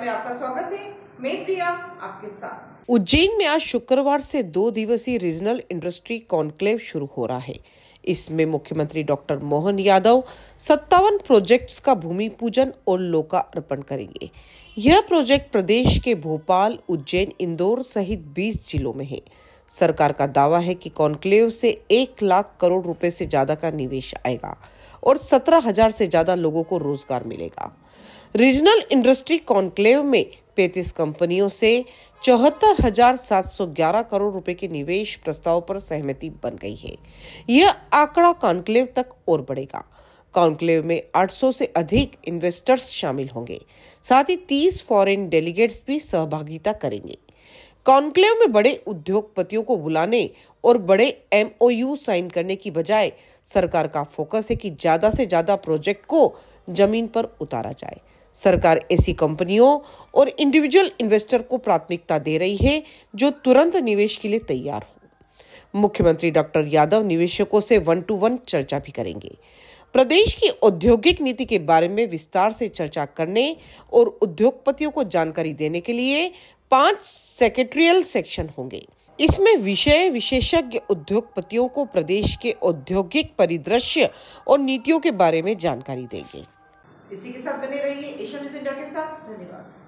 में आपका स्वागत है मैं प्रिया आपके साथ उज्जैन में आज शुक्रवार से दो दिवसीय रीजनल इंडस्ट्री कॉन्क्लेव शुरू हो रहा है इसमें मुख्यमंत्री डॉक्टर मोहन यादव सत्तावन प्रोजेक्ट्स का भूमि पूजन और लोकार्पण करेंगे यह प्रोजेक्ट प्रदेश के भोपाल उज्जैन इंदौर सहित 20 जिलों में है सरकार का दावा है कि कॉन्क्लेव से एक लाख करोड़ रुपए से ज्यादा का निवेश आएगा और सत्रह हजार से ज्यादा लोगों को रोजगार मिलेगा रीजनल इंडस्ट्री कॉन्क्लेव में पैंतीस कंपनियों से चौहत्तर हजार सात सौ ग्यारह करोड़ रुपए के निवेश प्रस्ताव पर सहमति बन गई है यह आंकड़ा कॉन्क्लेव तक और बढ़ेगा कॉन्क्लेव में 800 से अधिक इन्वेस्टर्स शामिल होंगे साथ ही 30 फॉरेन डेलीगेट्स भी सहभागिता करेंगे कॉन्क्लेव में बड़े उद्योगपतियों को बुलाने और बड़े एमओयू साइन करने की बजाय सरकार का फोकस है कि ज़्यादा से ज़्यादा प्रोजेक्ट को जमीन पर उतारा जाए सरकार ऐसी कंपनियों और इंडिविजुअल इन्वेस्टर को प्राथमिकता दे रही है जो तुरंत निवेश के लिए तैयार हो मुख्यमंत्री डॉक्टर यादव निवेशकों से वन टू वन चर्चा भी करेंगे प्रदेश की औद्योगिक नीति के बारे में विस्तार से चर्चा करने और उद्योगपतियों को जानकारी देने के लिए पांच सेक्रेटरियल सेक्शन होंगे इसमें विषय विशेषज्ञ उद्योगपतियों को प्रदेश के औद्योगिक परिदृश्य और नीतियों के बारे में जानकारी देंगे इसी के साथ बने रहिए एशिया न्यूज इंडिया के साथ धन्यवाद